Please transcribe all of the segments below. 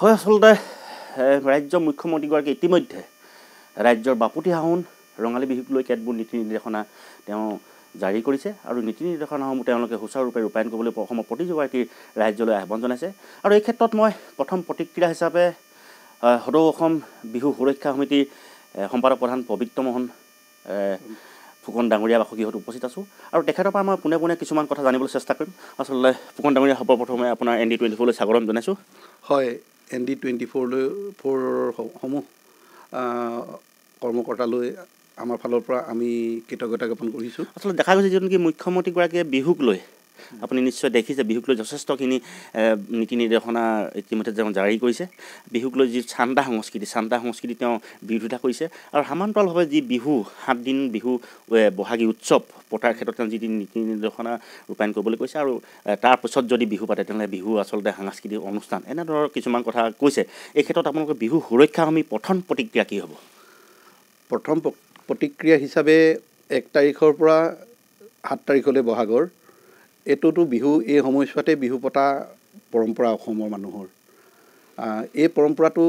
হয় আচলতে ৰাজ্যৰ মুখ্যমন্ত্ৰীগৰাকীয়ে ইতিমধ্যে ৰাজ্যৰ বাপতি হাঁহোন ৰঙালী বিহুক লৈ কেতবোৰ নীতি নিৰ্দেশনা তেওঁ জাৰি কৰিছে আৰু নীতি নিৰ্দেশনাসমূহ তেওঁলোকে সুচাৰুৰূপে ৰূপায়ণ কৰিবলৈ অসমৰ প্ৰতিগৰাকীৰ ৰাজ্যলৈ আহ্বান জনাইছে আৰু এই ক্ষেত্ৰত মই প্ৰথম প্ৰতিক্ৰিয়া হিচাপে সদৌ অসম বিহু সুৰক্ষা সমিতিৰ সম্পাদক প্ৰধান পবিত্ৰ মোহন ফুকন ডাঙৰীয়া বাসগৃহত উপস্থিত আছোঁ আৰু তেখেতৰ পৰা মই পোনে পোনে কিছুমান কথা জানিবলৈ চেষ্টা কৰিম আচলতে ফুকন ডাঙৰীয়া সৰ্বপ্ৰথমে আপোনাৰ এন ডি টুৱেণ্টি ফ'ৰলৈ স্বাগতম জনাইছোঁ হয় এন ডি টুৱেণ্টি ফ'ৰলৈ ফ'ৰ সমূহ কৰ্মকৰ্তালৈ আমাৰ ফালৰ পৰা আমি কৃতজ্ঞতা জ্ঞাপন কৰিছোঁ আচলতে দেখা গৈছে যিটো নেকি মুখ্যমন্ত্ৰীগৰাকীয়ে বিহুক লৈ আপুনি নিশ্চয় দেখিছে বিহুক লৈ যথেষ্টখিনি নীতি নিৰ্দেশনা ইতিমধ্যে তেওঁ জাৰি কৰিছে বিহুক লৈ যি চান্দা সংস্কৃতি চান্দা সংস্কৃতি তেওঁ বিৰোধিতা কৰিছে আৰু সমান্তৰালভাৱে যি বিহু সাতদিন বিহু বহাগী উৎসৱ পতাৰ ক্ষেত্ৰত তেওঁ যি নীতি নিৰ্দেশনা ৰূপায়ণ কৰিবলৈ কৈছে আৰু তাৰপিছত যদি বিহু পাতে তেনেহ'লে বিহু আচলতে সাংস্কৃতিক অনুষ্ঠান এনেধৰণৰ কিছুমান কথা কৈছে এই ক্ষেত্ৰত আপোনালোকৰ বিহু সুৰক্ষা আমি প্ৰথম প্ৰতিক্ৰিয়া কি হ'ব প্ৰথম প্ৰতিক্ৰিয়া হিচাপে এক তাৰিখৰ পৰা সাত তাৰিখলৈ বহাগৰ এইটোতো বিহু এই সময়ছোৱাতে বিহু পতা পৰম্পৰা অসমৰ মানুহৰ এই পৰম্পৰাটো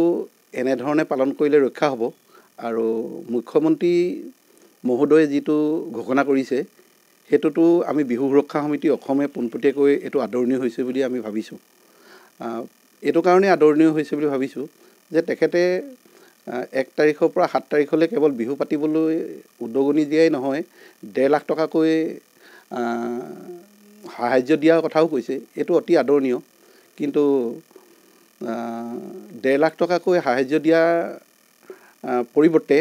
এনেধৰণে পালন কৰিলে ৰক্ষা হ'ব আৰু মুখ্যমন্ত্ৰী মহোদয়ে যিটো ঘোষণা কৰিছে সেইটোতো আমি বিহু সুৰক্ষা সমিতি অসমে পোনপটীয়াকৈ এইটো আদৰণীয় হৈছে বুলি আমি ভাবিছোঁ এইটো কাৰণেই আদৰণীয় হৈছে বুলি ভাবিছোঁ যে তেখেতে এক তাৰিখৰ পৰা সাত তাৰিখলৈ কেৱল বিহু পাতিবলৈ উদগনি দিয়াই নহয় ডেৰ লাখ টকাকৈ সাহাৰ্য দিয়াৰ কথাও কৈছে এইটো অতি আদৰণীয় কিন্তু ডেৰ লাখ টকাকৈ সাহাৰ্য দিয়াৰ পৰিৱৰ্তে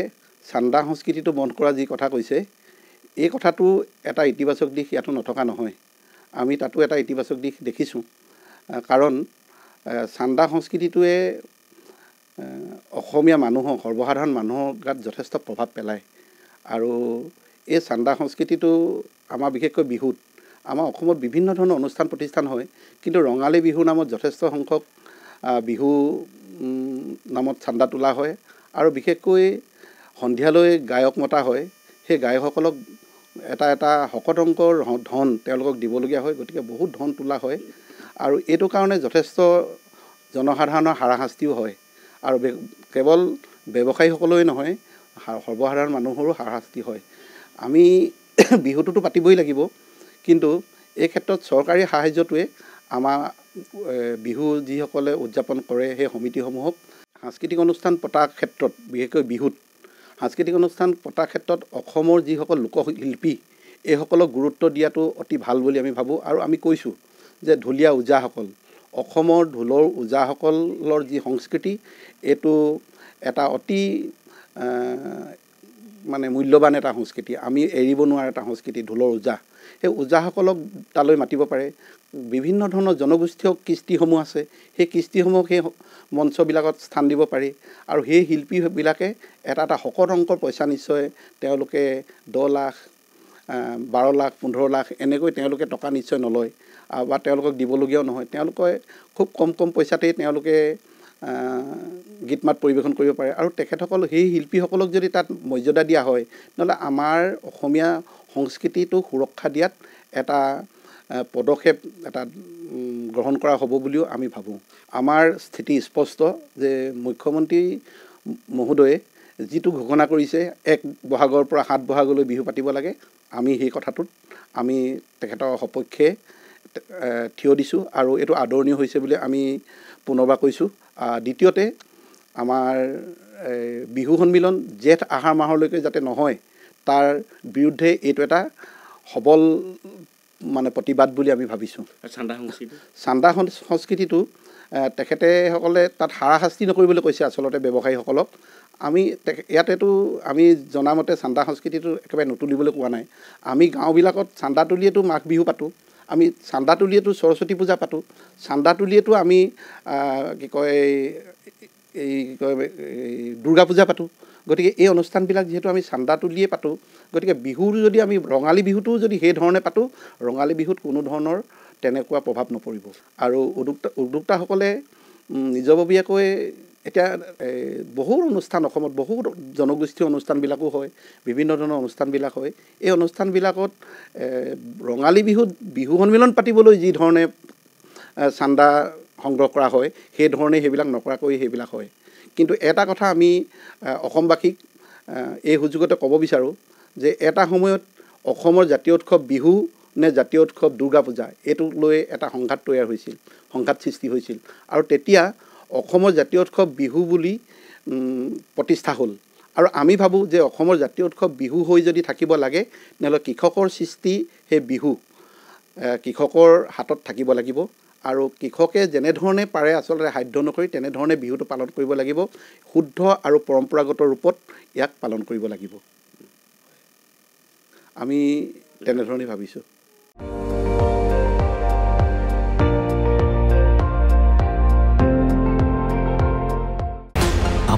চান্দা সংস্কৃতিটো বন্ধ কৰা যি কথা কৈছে এই কথাটো এটা ইতিবাচক দিশ ইয়াতো নথকা নহয় আমি তাতো এটা ইতিবাচক দিশ দেখিছোঁ কাৰণ চান্দা সংস্কৃতিটোৱে অসমীয়া মানুহৰ সৰ্বসাধাৰণ মানুহৰ গাত যথেষ্ট প্ৰভাৱ পেলায় আৰু এই চান্দা সংস্কৃতিটো আমাৰ বিশেষকৈ বিহুত আমাৰ অসমত বিভিন্ন ধৰণৰ অনুষ্ঠান প্ৰতিষ্ঠান হয় কিন্তু ৰঙালী বিহু নামত যথেষ্ট সংখ্যক বিহু নামত চান্দা তোলা হয় আৰু বিশেষকৈ সন্ধিয়ালৈ গায়ক মতা হয় সেই গায়কসকলক এটা এটা শকত অংকৰ ধন তেওঁলোকক দিবলগীয়া হয় গতিকে বহুত ধন তোলা হয় আৰু এইটো কাৰণে যথেষ্ট জনসাধাৰণৰ হাৰাশাস্তিও হয় আৰু কেৱল ব্যৱসায়ীসকলেই নহয় সৰ্বসাধাৰণ মানুহৰো হাৰাশাস্তি হয় আমি বিহুটোতো পাতিবই লাগিব কিন্তু এই ক্ষেত্ৰত চৰকাৰী সাহাৰ্যটোৱে আমাৰ বিহু যিসকলে উদযাপন কৰে সেই সমিতিসমূহক সাংস্কৃতিক অনুষ্ঠান পতাৰ ক্ষেত্ৰত বিশেষকৈ বিহুত সাংস্কৃতিক অনুষ্ঠান পতাৰ ক্ষেত্ৰত অসমৰ যিসকল লোকশিল্পী এইসকলক গুৰুত্ব দিয়াটো অতি ভাল বুলি আমি ভাবোঁ আৰু আমি কৈছোঁ যে ঢুলীয়া ওজাসকল অসমৰ ঢোলৰ ওজাসকলৰ যি সংস্কৃতি এইটো এটা অতি মানে মূল্যৱান এটা সংস্কৃতি আমি এৰিব নোৱাৰা এটা সংস্কৃতি ঢোলৰ ওজা সেই ওজাসকলক তালৈ মাতিব পাৰে বিভিন্ন ধৰণৰ জনগোষ্ঠীয় কৃষ্টিসমূহ আছে সেই কৃষ্টিসমূহক সেই মঞ্চবিলাকত স্থান দিব পাৰি আৰু সেই শিল্পীবিলাকে এটা এটা শকত অংকৰ পইচা নিশ্চয় তেওঁলোকে দহ লাখ বাৰ লাখ পোন্ধৰ লাখ এনেকৈ তেওঁলোকে টকা নিশ্চয় নলয় বা তেওঁলোকক দিবলগীয়াও নহয় তেওঁলোকে খুব কম কম পইচাতেই তেওঁলোকে গীত মাত পৰিৱেশন কৰিব পাৰে আৰু তেখেতসকল সেই শিল্পীসকলক যদি তাত মৰ্যাদা দিয়া হয় তেনেহ'লে আমাৰ অসমীয়া সংস্কৃতিটো সুৰক্ষা দিয়াত এটা পদক্ষেপ এটা গ্ৰহণ কৰা হ'ব বুলিও আমি ভাবোঁ আমাৰ স্থিতি স্পষ্ট যে মুখ্যমন্ত্ৰী মহোদয়ে যিটো ঘোষণা কৰিছে এক বহাগৰ পৰা সাত বহাগলৈ বিহু পাতিব লাগে আমি সেই কথাটোত আমি তেখেতৰ সপক্ষে থিয় দিছোঁ আৰু এইটো আদৰণীয় হৈছে বুলি আমি পুনৰবাৰ কৈছোঁ দ্বিতীয়তে আমাৰ বিহু সন্মিলন জেঠ আহাৰ মাহলৈকে যাতে নহয় তাৰ বিৰুদ্ধে এইটো এটা সবল মানে প্ৰতিবাদ বুলি আমি ভাবিছোঁ চান্দা সংস্কৃতি চান্দা সংস্কৃতিটো তেখেতেসকলে তাত হাৰাশাস্তি নকৰিবলৈ কৈছে আচলতে ব্যৱসায়ীসকলক আমি ইয়াতেতো আমি জনামতে চান্দা সংস্কৃতিটো একেবাৰে নুতুলিবলৈ কোৱা নাই আমি গাঁওবিলাকত চান্দা তুলিয়েতো মাঘ বিহু পাতোঁ আমি চান্দা তুলিয়েতো সৰস্বতী পূজা পাতোঁ চান্দা তুলিয়েতো আমি কি কয় এই কি কয় এই দুৰ্গা পূজা পাতোঁ গতিকে এই অনুষ্ঠানবিলাক যিহেতু আমি চান্দা তুলিয়ে পাতোঁ গতিকে বিহুৰ যদি আমি ৰঙালী বিহুটো যদি সেইধৰণে পাতোঁ ৰঙালী বিহুত কোনো ধৰণৰ তেনেকুৱা প্ৰভাৱ নপৰিব আৰু উদ্যোক্তা উদ্যোক্তাসকলে নিজববীয়াকৈ এতিয়া বহু অনুষ্ঠান অসমত বহুত জনগোষ্ঠীয় অনুষ্ঠানবিলাকো হয় বিভিন্ন ধৰণৰ অনুষ্ঠানবিলাক হয় এই অনুষ্ঠানবিলাকত ৰঙালী বিহুত বিহু সন্মিলন পাতিবলৈ যি ধৰণে চান্দা সংগ্ৰহ কৰা হয় সেইধৰণে সেইবিলাক নকৰাকৈ সেইবিলাক হয় কিন্তু এটা কথা আমি অসমবাসীক এই সুযোগতে ক'ব বিচাৰোঁ যে এটা সময়ত অসমৰ জাতীয় উৎসৱ বিহু নে জাতীয় উৎসৱ দুৰ্গা পূজা এইটোক লৈ এটা সংঘাত তৈয়াৰ হৈছিল সংঘাত সৃষ্টি হৈছিল আৰু তেতিয়া অসমৰ জাতীয় উৎসৱ বিহু বুলি প্ৰতিষ্ঠা হ'ল আৰু আমি ভাবোঁ যে অসমৰ জাতীয় উৎসৱ বিহু হৈ যদি থাকিব লাগে তেনেহ'লে কৃষকৰ সৃষ্টি সেই বিহু কৃষকৰ হাতত থাকিব লাগিব আৰু কৃষকে যেনেধৰণে পাৰে আচলতে সাধ্য নকৰি তেনেধৰণে বিহুটো পালন কৰিব লাগিব শুদ্ধ আৰু পৰম্পৰাগত ৰূপত ইয়াক পালন কৰিব লাগিব আমি তেনেধৰণে ভাবিছোঁ